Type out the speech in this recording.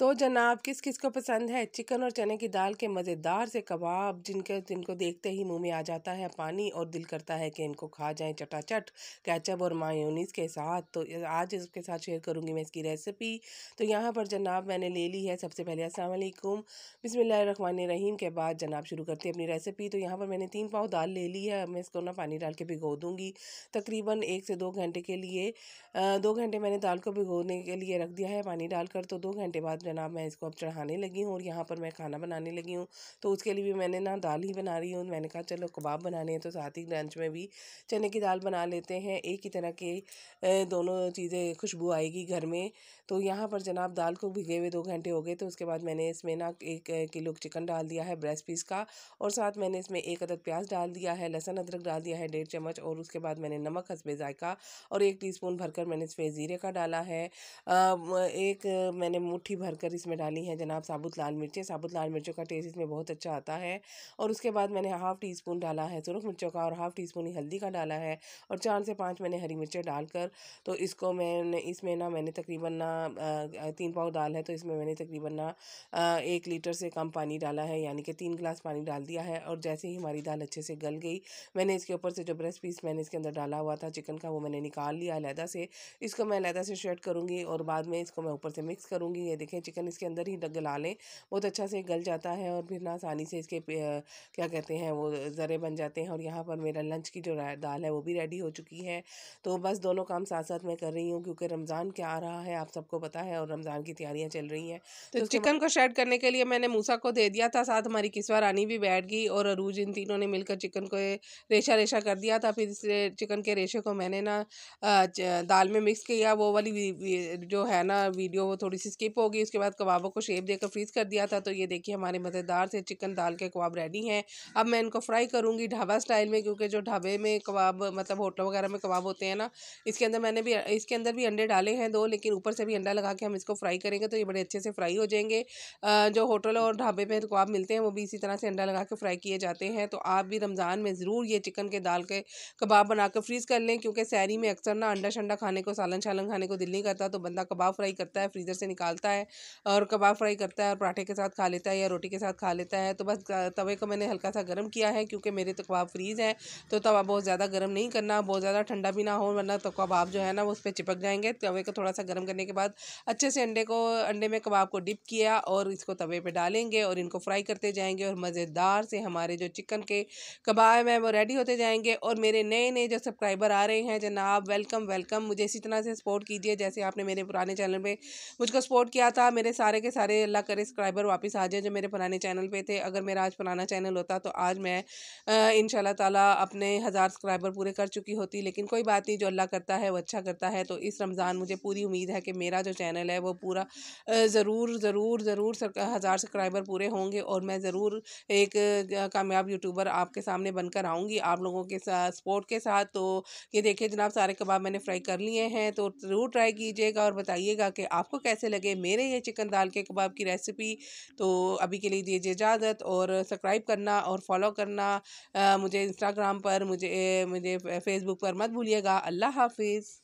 तो जनाब किस किस को पसंद है चिकन और चने की दाल के मज़ेदार से कबाब जिनके जिनको देखते ही मुंह में आ जाता है पानी और दिल करता है कि इनको खा जाएं चटाचट कैचअप और मायोनीस के साथ तो आज इसके साथ शेयर करूँगी मैं इसकी रेसिपी तो यहाँ पर जनाब मैंने ले ली है सबसे पहले असलकुम बसमिल्ल रहीम के बाद जनाब शुरू करते हैं अपनी रेसिपी तो यहाँ पर मैंने तीन पाव दाल ले ली है मैं इसको ना पानी डाल के भिगो दूँगी तकरीबन एक से दो घंटे के लिए दो घंटे मैंने दाल को भिगोने के लिए रख दिया है पानी डालकर तो दो घंटे बाद जनाब मैं इसको अब चढ़ाने लगी हूँ और यहाँ पर मैं खाना बनाने लगी हूँ तो उसके लिए भी मैंने ना दाल ही बना रही हूँ मैंने कहा चलो कबाब बनाने हैं तो साथ ही लंच में भी चने की दाल बना लेते हैं एक ही तरह के दोनों चीज़ें खुशबू आएगी घर में तो यहाँ पर जनाब दाल को भिगे हुए दो घंटे हो गए तो उसके बाद मैंने इसमें ना एक किलो चिकन डाल दिया है ब्रेस्ट पीस का और साथ मैंने इसमें एक अदद प्याज डाल दिया है लहसन अदरक डाल दिया है डेढ़ चम्मच और उसके बाद मैंने नमक हंसबे ज़ायका और एक टी भरकर मैंने इसमें ज़ीरे का डाला है एक मैंने मुठ्ठी भर कर इसमें डाली है जनाब साबुत लाल मिर्चें साबुत लाल मिर्चों का टेस्ट इसमें बहुत अच्छा आता है और उसके बाद मैंने हाफ़ टी स्पून डाला है सुरख मिर्चों का और हाफ़ टी स्पून ही हल्दी का डाला है और चार से पाँच मैंने हरी मिर्चें डालकर तो इसको मैंने इसमें ना मैंने तकरीबन ना तीन पाव दाल है तो इसमें मैंने तकरीबन ना एक लीटर से कम पानी डाला है यानी कि तीन गिलास पानी डाल दिया है और जैसे ही हमारी दाल अच्छे से गल गई मैंने इसके ऊपर से जो ब्रेस्ट पीस मैंने इसके अंदर डाला हुआ था चिकन का वो मैंने निकाल लिया अलहदा से इसको मैं अलहदा से शेड करूँगी और बाद में इसको मैं ऊपर से मिक्स करूँगी ये देखें चिकन इसके अंदर ही गला लें बहुत अच्छा से गल जाता है और फिर ना आसानी से इसके क्या कहते हैं वो ज़रे बन जाते हैं और यहाँ पर मेरा लंच की जो दाल है वो भी रेडी हो चुकी है तो बस दोनों काम साथ साथ मैं कर रही हूँ क्योंकि रमज़ान क्या आ रहा है आप सबको पता है और रमज़ान की तैयारियाँ चल रही हैं तो, तो चिकन को शेड करने के लिए मैंने मूसा को दे दिया था साथ हमारी किसवा रानी भी बैठ गई और अरूज इन तीनों ने मिलकर चिकन को रेशा रेशा कर दिया था फिर इसलिए चिकन के रेशे को मैंने ना दाल में मिक्स किया वो वाली जो है ना वीडियो वो थोड़ी सी स्किप होगी उसके उसके बाद कबाबों को शेप देकर फ्रीज़ कर दिया था तो ये देखिए हमारे मज़ेदार से चिकन दाल के कबाब रेडी हैं अब मैं इनको फ्राई करूँगी ढाबा स्टाइल में क्योंकि जो ढाबे में कबाब मतलब होटल वगैरह में कबाब होते हैं ना इसके अंदर मैंने भी इसके अंदर भी अंडे डाले हैं दो लेकिन ऊपर से भी अंडा लगा के हम इसको फ्राई करेंगे तो ये बड़े अच्छे से फ्राई हो जाएंगे जो होटल और ढाबे पर कबाब मिलते हैं वो भी इसी तरह से अंडा लगा के फ्राई किए जाते हैं तो आप भी रमज़ान में ज़रूर ये चिकन के दाल के कबाब बनाकर फ्रीज़ कर लें क्योंकि सैरी में अक्सर ना अंडा शंडा खाने को सालन शालन खाने को दिल नहीं करता तो बंदा कबाब फ्राई करता है फ्रीज़र से निकालता है और कबाब फ्राई करता है और पराठे के साथ खा लेता है या रोटी के साथ खा लेता है तो बस तवे को मैंने हल्का सा गर्म किया है क्योंकि मेरे तो कबाब फ्रीज़ है तो तवा बहुत ज़्यादा गर्म नहीं करना बहुत ज़्यादा ठंडा भी ना हो वरना तो कबाब जो है ना वो उस पर चिपक जाएंगे तवे को थोड़ा सा गर्म करने के बाद अच्छे से अंडे को अंडे में कबाब को डिप किया और इसको तवे पर डालेंगे और इनको फ्राई करते जाएंगे और मज़ेदार से हमारे जो चिकन के कबाब हैं वो रेडी होते जाएंगे और मेरे नए नए जो सब्सक्राइबर आ रहे हैं जनाब वेलकम वेलकम मुझे इसी तरह से सपोर्ट कीजिए जैसे आपने मेरे पुराने चैनल पर मुझको सपोर्ट किया था अल्लाह मेरे सारे के सारे अल्लाह करे सब्सक्राइबर वापस आ जाए जो मेरे पुराने चैनल पे थे अगर मेरा आज पुराना चैनल होता तो आज मैं इन ताला अपने हज़ार सब्सक्राइबर पूरे कर चुकी होती लेकिन कोई बात नहीं जो अल्लाह करता है वो अच्छा करता है तो इस रमज़ान मुझे पूरी उम्मीद है कि मेरा जो चैनल है वो पूरा ज़रूर ज़रूर ज़रूर हज़ार सब्सक्राइबर पूरे होंगे और मैं ज़रूर एक कामयाब यूट्यूबर आपके सामने बनकर आऊँगी आप लोगों के साथ सपोर्ट के साथ तो ये देखिए जनाब सारे कबाब मैंने फ्राई कर लिए हैं तो ज़रूर ट्राई कीजिएगा और बताइएगा कि आपको कैसे लगे मेरे ये है चिकन दाल के कबाब की रेसिपी तो अभी के लिए दीजिए इजाज़त और सब्सक्राइब करना और फॉलो करना आ, मुझे इंस्टाग्राम पर मुझे मुझे फ़ेसबुक पर मत भूलिएगा अल्लाह हाफिज़